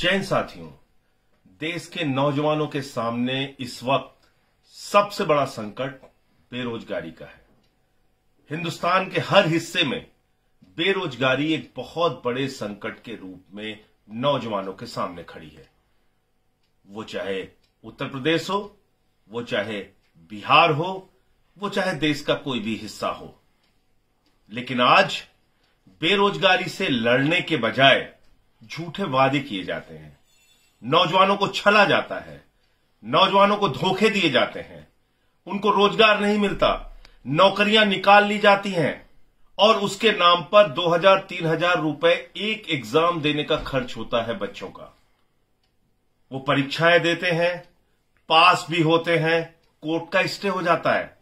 जैन साथियों देश के नौजवानों के सामने इस वक्त सबसे बड़ा संकट बेरोजगारी का है हिंदुस्तान के हर हिस्से में बेरोजगारी एक बहुत बड़े संकट के रूप में नौजवानों के सामने खड़ी है वो चाहे उत्तर प्रदेश हो वो चाहे बिहार हो वो चाहे देश का कोई भी हिस्सा हो लेकिन आज बेरोजगारी से लड़ने के बजाय झूठे वादे किए जाते हैं नौजवानों को छला जाता है नौजवानों को धोखे दिए जाते हैं उनको रोजगार नहीं मिलता नौकरियां निकाल ली जाती हैं और उसके नाम पर 2000 3000 रुपए एक एग्जाम देने का खर्च होता है बच्चों का वो परीक्षाएं देते हैं पास भी होते हैं कोर्ट का स्टे हो जाता है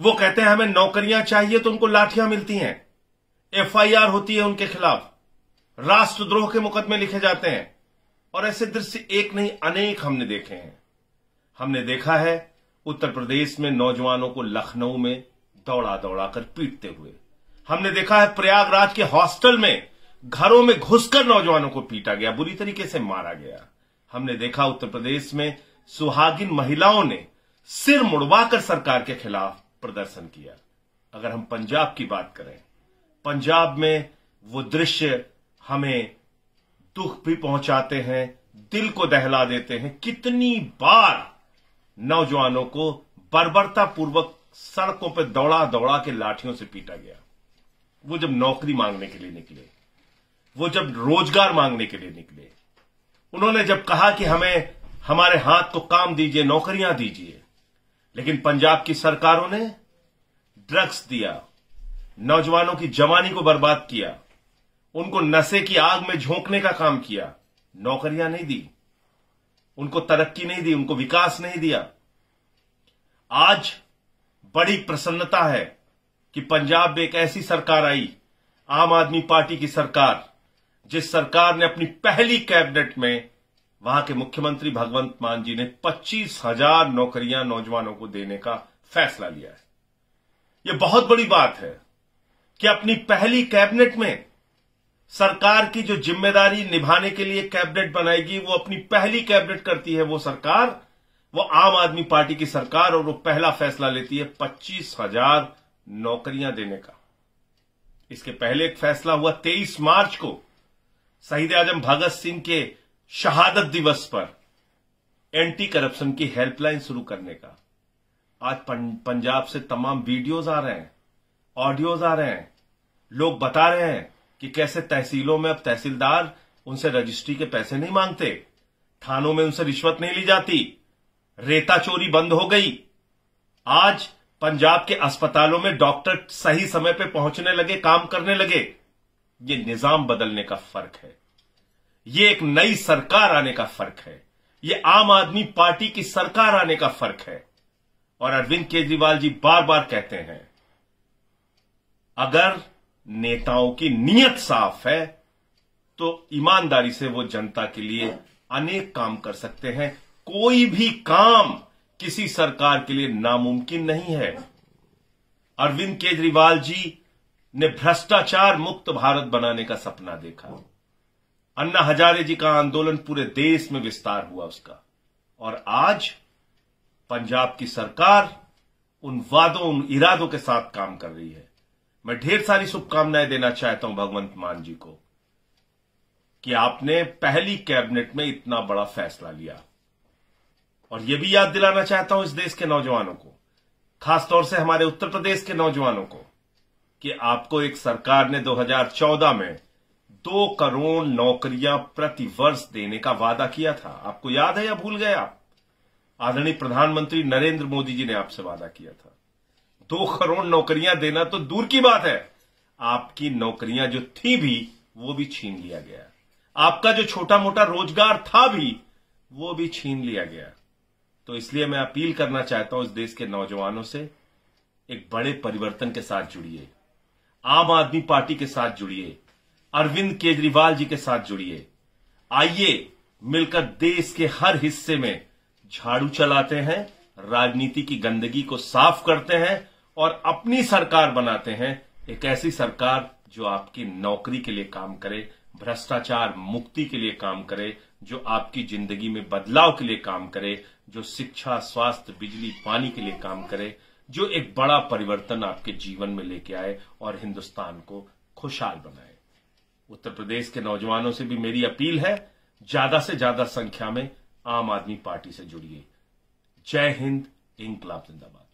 वो कहते हैं हमें नौकरियां चाहिए तो उनको लाठियां मिलती हैं एफआईआर होती है उनके खिलाफ राष्ट्रद्रोह के मुकदमे लिखे जाते हैं और ऐसे दृश्य एक नहीं अनेक हमने देखे हैं हमने देखा है उत्तर प्रदेश में नौजवानों को लखनऊ में दौड़ा दौड़ा कर पीटते हुए हमने देखा है प्रयागराज के हॉस्टल में घरों में घुसकर नौजवानों को पीटा गया बुरी तरीके से मारा गया हमने देखा उत्तर प्रदेश में सुहागिन महिलाओं ने सिर मुड़वाकर सरकार के खिलाफ प्रदर्शन किया अगर हम पंजाब की बात करें पंजाब में वो दृश्य हमें दुख भी पहुंचाते हैं दिल को दहला देते हैं कितनी बार नौजवानों को बर्बरता पूर्वक सड़कों पर दौड़ा दौड़ा के लाठियों से पीटा गया वो जब नौकरी मांगने के लिए निकले वो जब रोजगार मांगने के लिए निकले उन्होंने जब कहा कि हमें हमारे हाथ को काम दीजिए नौकरियां दीजिए लेकिन पंजाब की सरकारों ने ड्रग्स दिया नौजवानों की जवानी को बर्बाद किया उनको नशे की आग में झोंकने का काम किया नौकरियां नहीं दी उनको तरक्की नहीं दी उनको विकास नहीं दिया आज बड़ी प्रसन्नता है कि पंजाब में एक ऐसी सरकार आई आम आदमी पार्टी की सरकार जिस सरकार ने अपनी पहली कैबिनेट में वहां के मुख्यमंत्री भगवंत मान जी ने पच्चीस हजार नौकरियां नौजवानों को देने का फैसला लिया है यह बहुत बड़ी बात है कि अपनी पहली कैबिनेट में सरकार की जो जिम्मेदारी निभाने के लिए कैबिनेट बनाएगी वो अपनी पहली कैबिनेट करती है वो सरकार वो आम आदमी पार्टी की सरकार और वो पहला फैसला लेती है पच्चीस हजार नौकरियां देने का इसके पहले एक फैसला हुआ तेईस मार्च को शहीद आजम भगत सिंह के शहादत दिवस पर एंटी करप्शन की हेल्पलाइन शुरू करने का आज पंजाब से तमाम वीडियोज आ रहे हैं ऑडियोज आ रहे हैं लोग बता रहे हैं कि कैसे तहसीलों में अब तहसीलदार उनसे रजिस्ट्री के पैसे नहीं मांगते थानों में उनसे रिश्वत नहीं ली जाती रेता चोरी बंद हो गई आज पंजाब के अस्पतालों में डॉक्टर सही समय पर पहुंचने लगे काम करने लगे ये निजाम बदलने का फर्क है ये एक नई सरकार आने का फर्क है ये आम आदमी पार्टी की सरकार आने का फर्क है और अरविंद केजरीवाल जी बार बार कहते हैं अगर नेताओं की नीयत साफ है तो ईमानदारी से वो जनता के लिए अनेक काम कर सकते हैं कोई भी काम किसी सरकार के लिए नामुमकिन नहीं है अरविंद केजरीवाल जी ने भ्रष्टाचार मुक्त भारत बनाने का सपना देखा अन्ना हजारे जी का आंदोलन पूरे देश में विस्तार हुआ उसका और आज पंजाब की सरकार उन वादों उन इरादों के साथ काम कर रही है मैं ढेर सारी शुभकामनाएं देना चाहता हूं भगवंत मान जी को कि आपने पहली कैबिनेट में इतना बड़ा फैसला लिया और यह भी याद दिलाना चाहता हूं इस देश के नौजवानों को खासतौर से हमारे उत्तर प्रदेश के नौजवानों को कि आपको एक सरकार ने 2014 में दो करोड़ नौकरियां प्रति वर्ष देने का वादा किया था आपको याद है या भूल गए आप आदरणीय प्रधानमंत्री नरेंद्र मोदी जी ने आपसे वादा किया था दो करोड़ नौकरियां देना तो दूर की बात है आपकी नौकरियां जो थी भी वो भी छीन लिया गया आपका जो छोटा मोटा रोजगार था भी वो भी छीन लिया गया तो इसलिए मैं अपील करना चाहता हूं इस देश के नौजवानों से एक बड़े परिवर्तन के साथ जुड़िए आम आदमी पार्टी के साथ जुड़िए अरविंद केजरीवाल जी के साथ जुड़िए आइए मिलकर देश के हर हिस्से में झाड़ू चलाते हैं राजनीति की गंदगी को साफ करते हैं और अपनी सरकार बनाते हैं एक ऐसी सरकार जो आपकी नौकरी के लिए काम करे भ्रष्टाचार मुक्ति के लिए काम करे जो आपकी जिंदगी में बदलाव के लिए काम करे जो शिक्षा स्वास्थ्य बिजली पानी के लिए काम करे जो एक बड़ा परिवर्तन आपके जीवन में लेके आए और हिंदुस्तान को खुशहाल बनाए उत्तर प्रदेश के नौजवानों से भी मेरी अपील है ज्यादा से ज्यादा संख्या में आम आदमी पार्टी से जुड़िए जय हिंद इंकलाब जिंदाबाद